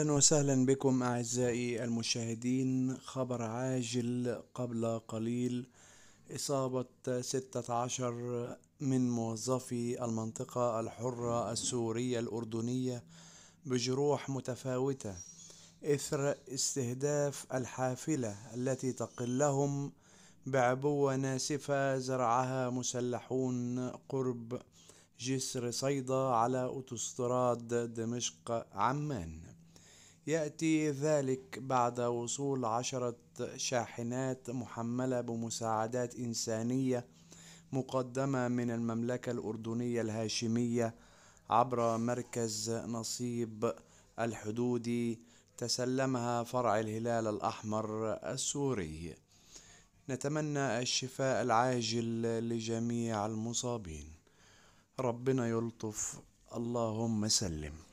اهلا وسهلا بكم اعزائي المشاهدين خبر عاجل قبل قليل اصابه 16 من موظفي المنطقه الحره السوريه الاردنيه بجروح متفاوته اثر استهداف الحافله التي تقلهم بعبوه ناسفه زرعها مسلحون قرب جسر صيدا على اوتوستراد دمشق عمان يأتي ذلك بعد وصول عشرة شاحنات محملة بمساعدات إنسانية مقدمة من المملكة الأردنية الهاشمية عبر مركز نصيب الحدودي تسلمها فرع الهلال الأحمر السوري نتمنى الشفاء العاجل لجميع المصابين ربنا يلطف اللهم سلم